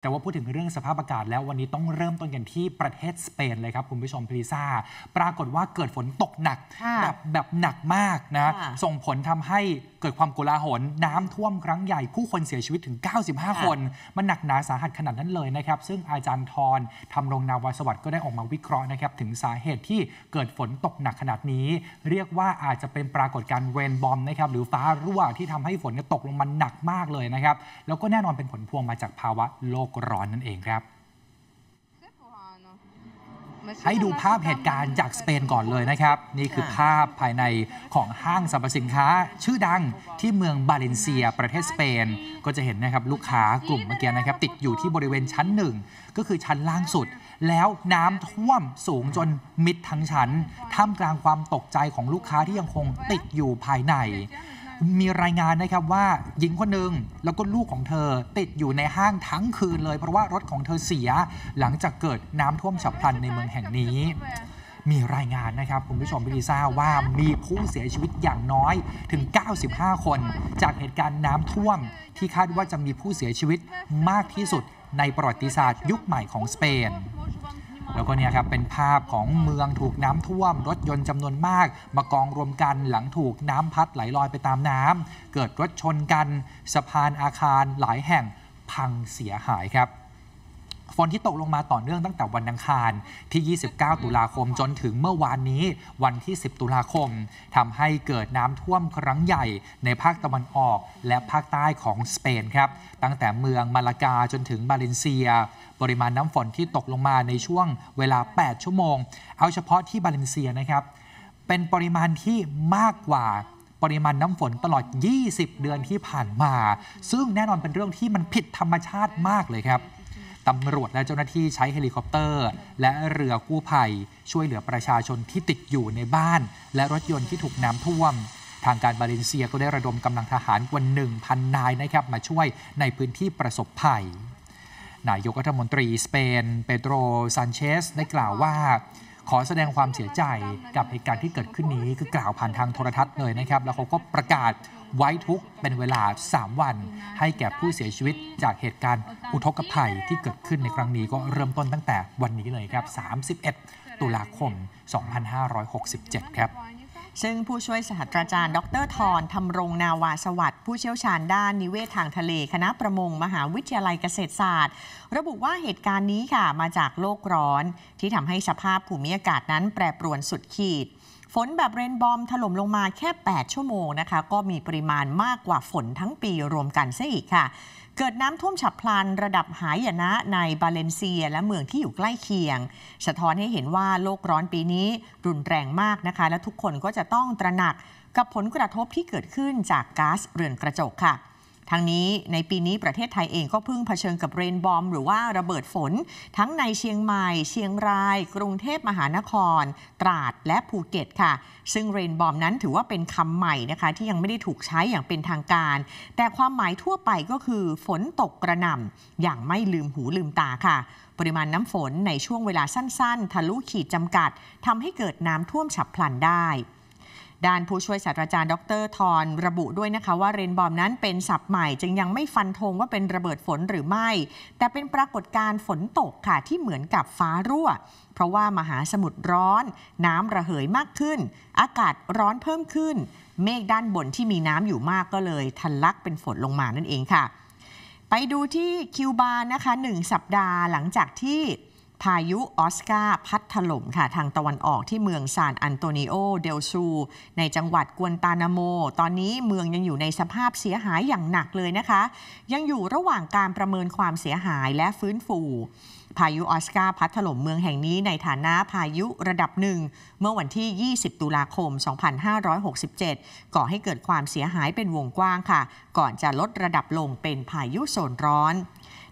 แต่ว่าพูดถึงเรื่องสภาพอากาศแล้ว วันนี้ต้องเริ่มต้นกันที่ประเทศสเปนเลยครับ คุณผู้ชมพลิซ่าปรากฏว่าเกิดฝนตกหนัก แบบแบบหนักมากนะ ส่งผลทำให้เกิดความโกลาหลน้ำท่วมครั้งใหญ่ผู้คนเสียชีวิตถึง 95 คน มันหนักหนาสาหัสขนาดนั้นเลยนะครับ ซึ่งอาจารย์ทรทำรงนาวาสวัสดิ์ก็ได้ออกมาวิเคราะห์นะครับถึงสาเหตุที่เกิดฝนตกหนักขนาดนี้ เรียกว่าอาจจะเป็นปรากฏการณ์เรนบอมนะครับหรือฟ้ารั่วที่ทำให้ฝนตกลงมาหนักมากเลยนะครับ แล้วก็แน่นอนเป็นผลพวงมาจากภาวะโลกร้อนนั่นเองครับให้ดูภาพเหตุการณ์จากสเปนก่อนเลยนะครับ นี่คือภาพภายในของห้างสรรพสินค้า ชื่อดังที่เมืองบาเลนเซียประเทศสเปนก็จะเห็นนะครับลูกค้ากลุ่มเมื่อกี้นะครับ ติดอยู่ที่บริเวณชั้นหนึ่ง ก็คือชั้นล่างสุด แล้วน้ำท่วมสูงจนมิดทั้งชั้น ท่ามกลางความตกใจของลูกค้าที่ยังคงติดอยู่ภายในมีรายงานนะครับว่าหญิงคนหนึ่งแล้วก็ลูกของเธอติดอยู่ในห้างทั้งคืนเลย เพราะว่ารถของเธอเสียหลังจากเกิดน้ำท่วมฉับพลันในเมืองแห่งนี้ มีรายงานนะครับคุณผู้ชมพิลิซ่าว่ามีผู้เสียชีวิตอย่างน้อยถึง 95 คน จากเหตุการณ์น้ำท่วม ที่คาดว่าจะมีผู้เสียชีวิตมากที่สุด ในประวัติศาสตร์ยุคใหม่ของสเปนแล้วก็เนี่ยครับเป็นภาพของเมืองถูกน้ำท่วม รถยนต์จำนวนมาก มากองรวมกันหลังถูกน้ำพัดไหลลอยไปตามน้ำ เกิดรถชนกันสะพานอาคารหลายแห่งพังเสียหายครับฝนที่ตกลงมาต่อเนื่องตั้งแต่วันอังคารที่ 29 ตุลาคมจนถึงเมื่อวานนี้ วันที่ 10 ตุลาคม ทำให้เกิดน้ำท่วมครั้งใหญ่ในภาคตะวันออก และภาคใต้ของสเปนครับ ตั้งแต่เมืองมาลากาจนถึงบาเลนเซีย ปริมาณน้ำฝนที่ตกลงมาในช่วงเวลา 8 ชั่วโมง เอาเฉพาะที่บาเลนเซียนะครับ เป็นปริมาณที่มากกว่า ปริมาณน้ำฝนตลอด 20 เดือนที่ผ่านมา ซึ่งแน่นอนเป็นเรื่องที่มันผิดธรรมชาติมากเลยครับตำรวจและเจ้าหน้าที่ใช้เฮลิคอปเตอร์และเรือกู้ภัย ช่วยเหลือประชาชนที่ติดอยู่ในบ้าน และรถยนต์ที่ถูกน้ำท่วม ทางการบาเลนเซียก็ได้ระดมกำลังทหารกว่า1,000 นายนะครับ มาช่วยในพื้นที่ประสบภัยนายกรัฐมนตรีสเปน เปโตรซานเชสได้กล่าวว่าขอแสดงความเสียใจกับเหตุการณ์ที่เกิดขึ้นนี้คือกล่าวผ่านทางโทรทัศน์เลยนะครับ แล้วเขาก็ประกาศไว้ทุกเป็นเวลา 3 วันให้แก่ผู้เสียชีวิตจากเหตุการณ์อุทกภัยที่เกิดขึ้นในครั้งนี้ก็เริ่มต้นตั้งแต่วันนี้เลยครับ 31 ตุลาคม 2567 ครับซึ่งผู้ช่วยศาสตราจารย์ ดรทรธรรมรงนาวาสวัสดิ์ผู้เชี่ยวชาญด้าน นิเวศทางทะเล คณะประมง มหาวิทยาลัยเกษตรศาสตร์ ระบุว่าเหตุการณ์นี้ค่ะมาจากโลกร้อนที่ทำให้สภาพภูมิอากาศนั้นแปรปรวนสุดขีด ฝนแบบเรนบอมถล่มลงมาแค่ 8 ชั่วโมงนะคะ ก็มีปริมาณมากกว่าฝนทั้งปีรวมกันซะอีกค่ะเกิดน้ำท่วมฉับพลันระดับหายนะในบาเลนเซีย และเมืองที่อยู่ใกล้เคียง สะท้อนให้เห็นว่าโลกร้อนปีนี้รุนแรงมากนะคะ และทุกคนก็จะต้องตระหนักกับผลกระทบที่เกิดขึ้นจากก๊าซเรือนกระจกค่ะทางนี้ในปีนี้ประเทศไทยเองก็เพิ่งเผชิญกับเรนบอม หรือว่าระเบิดฝน ทั้งในเชียงใหม่เชียงราย กรุงเทพมหานคร ตราดและภูเก็ตค่ะ ซึ่งเรนบอมนั้นถือว่าเป็นคำใหม่นะคะที่ยังไม่ได้ถูกใช้อย่างเป็นทางการ แต่ความหมายทั่วไปก็คือฝนตกกระหน่ำอย่างไม่ลืมหูลืมตาค่ะ ปริมาณน้ำฝนในช่วงเวลาสั้นๆ ทะลุขีดจำกัดทำให้เกิดน้ำท่วมฉับพลันได้ด้านผู้ช่วยศาสตราจารย์ดรทอนระบุด้วยนะคะว่าเรนบอมนั้นเป็นศัพท์ใหม่จึงยังไม่ฟันธงว่าเป็นระเบิดฝนหรือไม่ แต่เป็นปรากฏการณ์ฝนตกค่ะที่เหมือนกับฟ้ารั่ว เพราะว่ามหาสมุทรร้อนน้ำระเหยมากขึ้น อากาศร้อนเพิ่มขึ้น เมฆด้านบนที่มีน้ำอยู่มากก็เลยทะลักเป็นฝนลงมานั่นเองค่ะ ไปดูที่คิวบานะคะหนึ่งสัปดาห์หลังจากที่พายุออสการ์พัดถล่มค่ะทางตะวันออกที่เมืองซานอันโตนิโอเดลซูในจังหวัดกวนตานาโม ตอนนี้เมืองยังอยู่ในสภาพเสียหายอย่างหนักเลยนะคะ ยังอยู่ระหว่างการประเมินความเสียหายและฟื้นฟูพายุออสการ์พัดถล่มเมืองแห่งนี้ในฐานะพายุระดับหนึ่ง เมื่อวันที่ 20 ตุลาคม 2567 ก่อให้เกิดความเสียหายเป็นวงกว้างค่ะ ก่อนจะลดระดับลงเป็นพายุโซนร้อน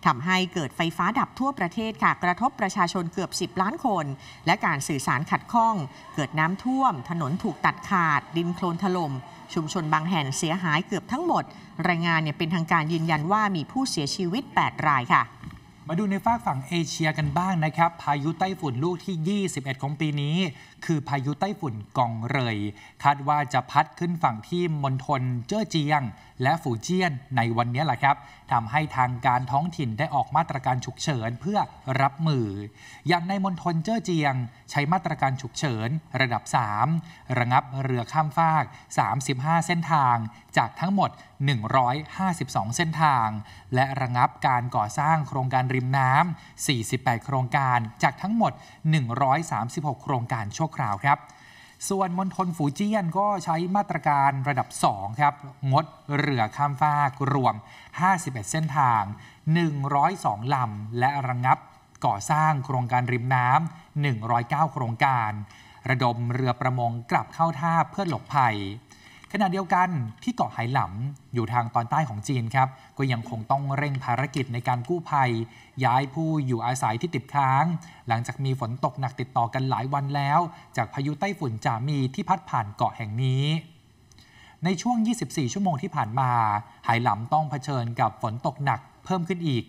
ทำให้เกิดไฟฟ้าดับทั่วประเทศค่ะกระทบประชาชนเกือบ 10 ล้านคน และการสื่อสารขัดข้องเกิดน้ำท่วม ถนนถูกตัดขาด ดินโคลนถลม่มชุมชนบางแห่งเสียหายเกือบทั้งหมด รายงานเนี่ยเป็นทางการยืนยันว่ามีผู้เสียชีวิต 8 รายค่ะมาดูในฝากฝั่งเอเชียกันบ้างนะครับ พายุไต้ฝุ่นลูกที่ 21 ของปีนี้ คือพายุไต้ฝุ่นกองเรยคาดว่าจะพัดขึ้นฝั่งที่มณฑลเจ้อเจียงและฝูเจี้ยนในวันนี้แหละครับทำให้ทางการท้องถิ่นได้ออกมาตรการฉุกเฉิน เพื่อรับมืออย่างในมณฑลเจ้อเจียงใช้มาตรการฉุกเฉินระดับ 3 ระงับเรือข้ามฟาก 35 เส้นทางจากทั้งหมด 152 เส้นทาง และระงับการก่อสร้างโครงการเรีริมน้ำ 48 โครงการ จากทั้งหมด 136 โครงการชั่วคราวครับ ส่วนมณฑลฝูเจี้ยนก็ใช้มาตรการระดับ 2 ครับ งดเรือข้ามฟากรวม 51 เส้นทาง 102ลำและระงงับก่อสร้างโครงการริมน้ำ 109 โครงการ ระดมเรือประมงกลับเข้าท่าเพื่อหลบภัยขณะเดียวกันที่เกาะไหหลำอยู่ทางตอนใต้ของจีนครับก็ยังคงต้องเร่งภารกิจในการกู้ภัย ย้ายผู้อยู่อาศัยที่ติดค้าง หลังจากมีฝนตกหนักติดต่อกันหลายวันแล้วจากพายุไต้ฝุ่นจามีที่พัดผ่านเกาะแห่งนี้ ในช่วง 24 ชั่วโมงที่ผ่านมาไหหลำต้องเผชิญกับฝนตกหนัก เพิ่มขึ้นอีก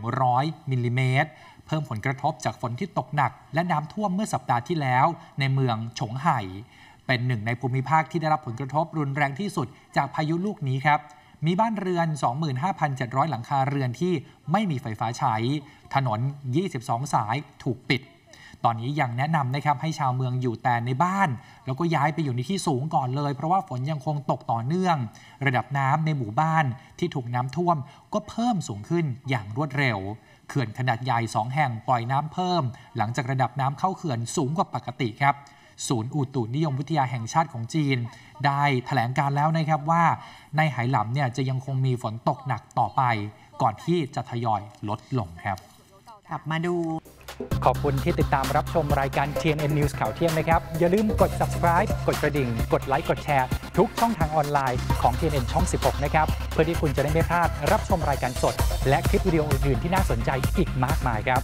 100มิลลิเมตรเพิ่มผลกระทบจากฝนที่ตกหนัก และน้ำท่วมเมื่อสัปดาห์ที่แล้ว ในเมืองฉงไห่เป็นหนึ่งในภูมิภาคที่ได้รับผลกระทบรุนแรงที่สุดจากพายุลูกนี้ครับ มีบ้านเรือน 25,700 หลังคาเรือนที่ไม่มีไฟฟ้าใช้ ถนน 22 สายถูกปิด ตอนนี้ยังแนะนำนะครับให้ชาวเมืองอยู่แต่ในบ้าน แล้วก็ย้ายไปอยู่ในที่สูงก่อนเลย เพราะว่าฝนยังคงตกต่อเนื่อง ระดับน้ำในหมู่บ้านที่ถูกน้ำท่วม ก็เพิ่มสูงขึ้นอย่างรวดเร็ว เขื่อนขนาดใหญ่2 แห่งปล่อยน้ำเพิ่ม หลังจากระดับน้ำเข้าเขื่อนสูงกว่าปกติครับศูนย์อุตุนิยมวิทยาแห่งชาติของจีน ได้ถแถลงการแล้วนะครับว่าในไหหลำเนี่ยจะยังคงมีฝนตกหนักต่อไป ก่อนที่จะทยอยลดลงครับกลับ มาดูขอบคุณที่ติดตามรับชมรายการ TNN News ข่าวเที่ยงนะครับ อย่าลืมกด subscribe กดกระดิ่ง กดไลค์กดแชร์ทุกช่องทางออนไลน์ของ TNN ช่อง 16 นะครับ เพื่อที่คุณจะได้ไม่พลาด รับชมรายการสดและคลิปวิดีโออื่น ๆ ที่น่าสนใจอีกมากมายครับ